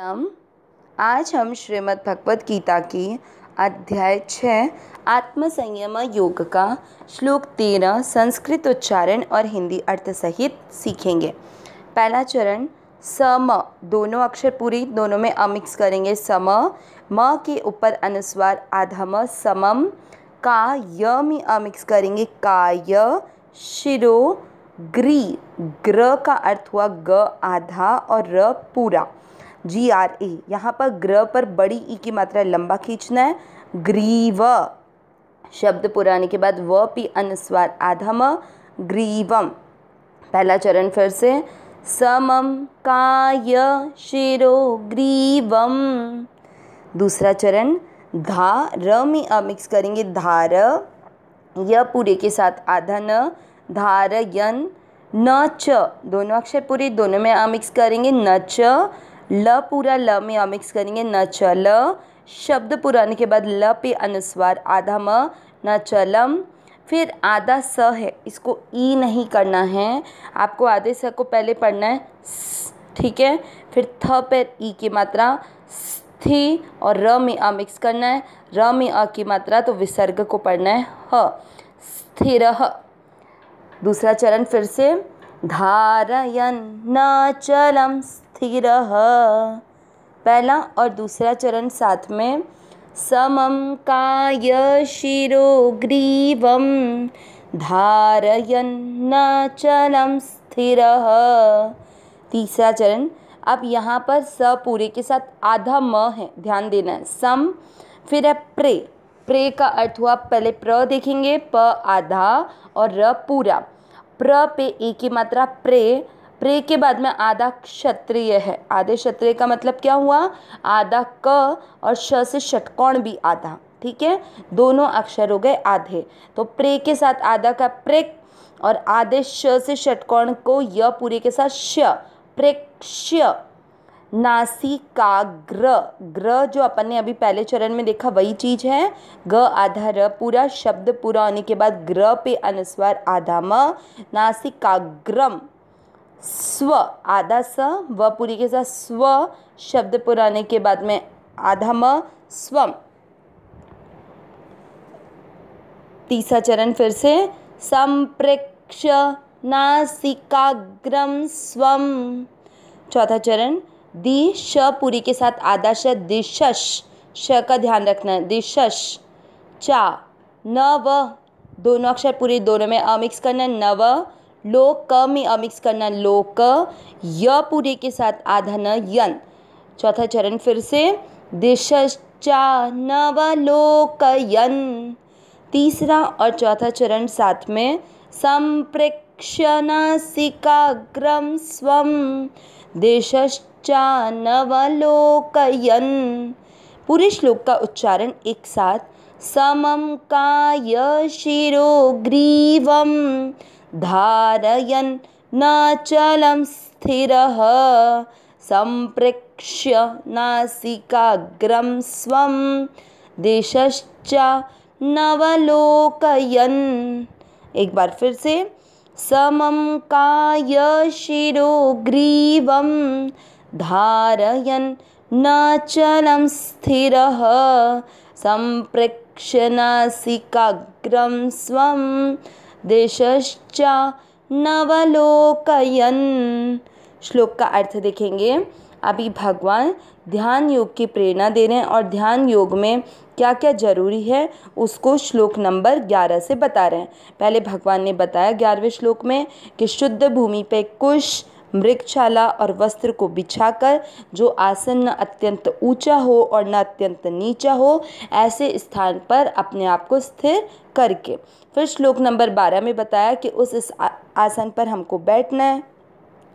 नम आज हम श्रीमद् भगवद गीता की अध्याय छः आत्मसंयम योग का श्लोक तेरह संस्कृत उच्चारण और हिंदी अर्थ सहित सीखेंगे पहला चरण सम दोनों अक्षर पूरी दोनों में अमिक्स करेंगे सम म के ऊपर अनुस्वार आधम समम का य में अमिक्स करेंगे काय शिरो ग्री ग्र का अर्थ हुआ ग आधा और र पूरा जी आर ए यहाँ पर ग्रह पर बड़ी ई e की मात्रा लंबा खींचना है ग्रीव शब्द पुराने के बाद व पी अनुस्वार आधम ग्रीवम पहला चरण फिर से समम काय शिरो ग्रीवम दूसरा चरण धा र में अ मिक्स करेंगे धार य पूरे के साथ आधा न यन न च दोनों अक्षर पूरे दोनों में अमिक्स करेंगे न च ल पूरा ल में अमिक्स मिक्स करेंगे न चल शब्द पूरा के बाद ल पे अनुस्वार आधा म न चलम फिर आधा स है इसको ई नहीं करना है आपको आधे स को पहले पढ़ना है ठीक है फिर थ पर ई की मात्रा थी और र में अ मिक्स करना है र में अ की मात्रा तो विसर्ग को पढ़ना है ह स्थिर दूसरा चरण फिर से धारयन न चलम स्थिर पहला और दूसरा चरण साथ में समम काय शिरो ग्रीवम चलम स्थिर तीसरा चरण अब यहाँ पर स पूरे के साथ आधा म है ध्यान देना है सम फिर है प्रे प्रे का अर्थ हुआ पहले प्र देखेंगे प आधा और र पूरा प्र पे एक ही मात्रा प्रे प्रे के बाद में आधा क्षत्रिय है आधे क्षत्रिय का मतलब क्या हुआ आधा क और श से षटकोण भी आधा ठीक है दोनों अक्षर हो गए आधे तो प्रे के साथ आधा का प्रेक और आधे श से षटकोण को य पूरे के साथ श प्रेक्ष्य नासिकाग्र ग्र जो अपन ने अभी पहले चरण में देखा वही चीज है ग आधा र पूरा शब्द पूरा होने के बाद ग्र पे अनुस्वार आधा म नासिकाग्रम स्व आधा स व पूरी के साथ स्व शब्द पुराने के बाद में आधा म स्वम तीसरा चरण फिर से संप्रेक्ष नासिकाग्रम स्वम चौथा चरण दि श पूरी के साथ आधा श दिशश श का ध्यान रखना है दिशश चा न दोनों अक्षर पूरी दोनों में अमिक्स करना नव लो क में अमिक्स करना लो क य पूरे के साथ आधा न यन चौथा चरण फिर से दिशा यन तीसरा और चौथा चरण साथ में संप्रेक्षण सिकाग्रम स्व दिशा यन पूरे श्लोक का उच्चारण एक साथ समम काय शिरो ग्रीवम धारयन् नाचलं स्थिरः सम्प्रेक्ष्य नासिकाग्रं स्वं दिशश्च नवलोकयन् एक बार फिर से समं काय शिरोग्रीवं धारयन् नाचलं स्थिरः सम्प्रेक्ष्य नासिकाग्रं स्वं दिशश्च नवलोकयन श्लोक का अर्थ देखेंगे अभी भगवान ध्यान योग की प्रेरणा दे रहे हैं और ध्यान योग में क्या क्या जरूरी है उसको श्लोक नंबर ग्यारह से बता रहे हैं पहले भगवान ने बताया ग्यारहवें श्लोक में कि शुद्ध भूमि पे कुश मृगशाला और वस्त्र को बिछाकर जो आसन न अत्यंत ऊंचा हो और न अत्यंत नीचा हो ऐसे स्थान पर अपने आप को स्थिर करके फिर श्लोक नंबर बारह में बताया कि उस इस आसन पर हमको बैठना है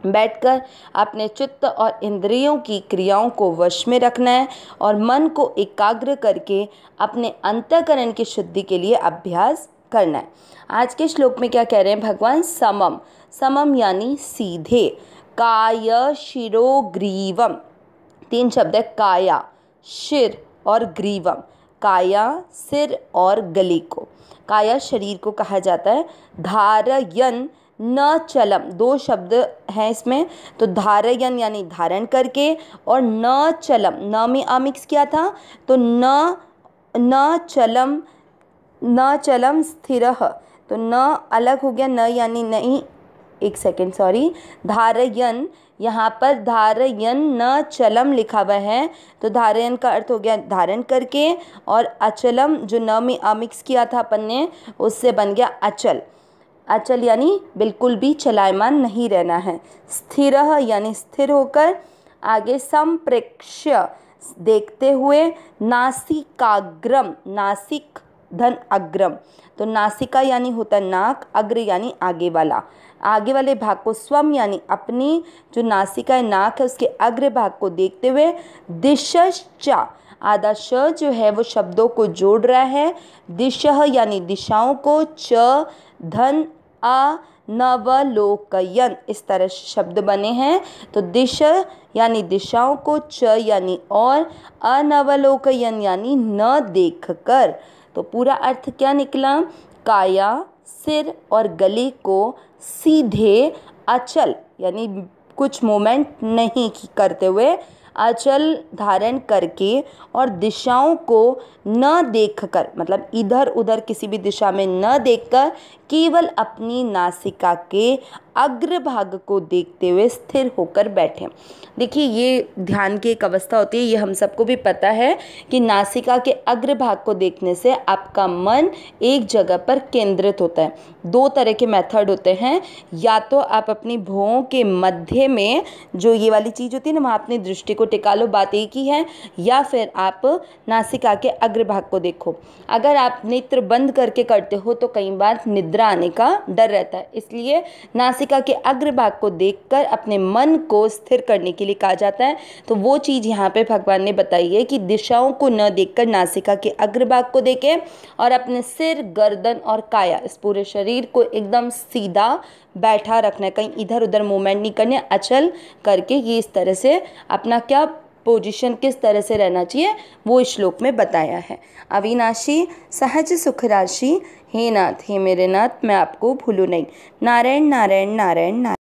बैठकर अपने चित्त और इंद्रियों की क्रियाओं को वश में रखना है और मन को एकाग्र करके अपने अंतकरण की शुद्धि के लिए अभ्यास करना है आज के श्लोक में क्या कह रहे हैं भगवान समम समम यानी सीधे काय शिरो ग्रीवम तीन शब्द है काया शिर और ग्रीवम काया सिर और गले को काया शरीर को कहा जाता है धारयन न चलम दो शब्द हैं इसमें तो धारयन यानी धारण करके और न चलम न में आमिक्स किया था तो न न चलम न चलम स्थिर तो न अलग हो गया न यानी नहीं एक सेकेंड सॉरी धारयन यहाँ पर धारयन न चलम लिखा हुआ है तो धारयन का अर्थ हो गया धारण करके और अचलम जो न में अमिक्स किया था अपन ने उससे बन गया अचल अचल यानी बिल्कुल भी चलायमान नहीं रहना है स्थिर यानी स्थिर होकर आगे संप्रेक्ष्य देखते हुए नासिकाग्रम नासिक धन अग्रम तो नासिका यानी होता है नाक अग्र यानी आगे वाला आगे वाले भाग को स्वम यानी अपनी जो नासिका है नाक है उसके अग्र भाग को देखते हुए दिशा आधा श जो है वो शब्दों को जोड़ रहा है दिशा यानी दिशाओं को च धन अ नवलोकयन इस तरह शब्द बने हैं तो दिश यानी दिशाओं को च यानी और अनवलोकयन यानी न देखकर तो पूरा अर्थ क्या निकला काया सिर और गले को सीधे अचल यानी कुछ मोमेंट नहीं करते हुए अचल धारण करके और दिशाओं को न देखकर मतलब इधर उधर किसी भी दिशा में न देखकर केवल अपनी नासिका के अग्रभाग को देखते हुए स्थिर होकर बैठे देखिए ये ध्यान की एक अवस्था होती है ये हम सबको भी पता है कि नासिका के अग्रभाग को देखने से आपका मन एक जगह पर केंद्रित होता है दो तरह के मेथड होते हैं या तो आप अपनी भौं के मध्य में जो ये वाली चीज़ होती है ना वहाँ अपनी दृष्टि को टिका लो बात एक ही है या फिर आप नासिका के अग्रभाग को देखो अगर आप नेत्र बंद करके करते हो तो कई बार निद्रा आने का डर रहता है इसलिए नासिक वाटिका के अग्रभाग को देखकर अपने मन को स्थिर करने के लिए कहा जाता है तो वो चीज़ यहाँ पे भगवान ने बताई है कि दिशाओं को न देखकर नासिका के अग्रभाग को देखें और अपने सिर गर्दन और काया इस पूरे शरीर को एकदम सीधा बैठा रखना है कहीं इधर उधर मूवमेंट नहीं करने अचल करके ये इस तरह से अपना क्या पोजिशन किस तरह से रहना चाहिए वो श्लोक में बताया है अविनाशी सहज सुख राशि हे नाथ हे मेरे नाथ मैं आपको भूलू नहीं नारायण नारायण नारायण नारायण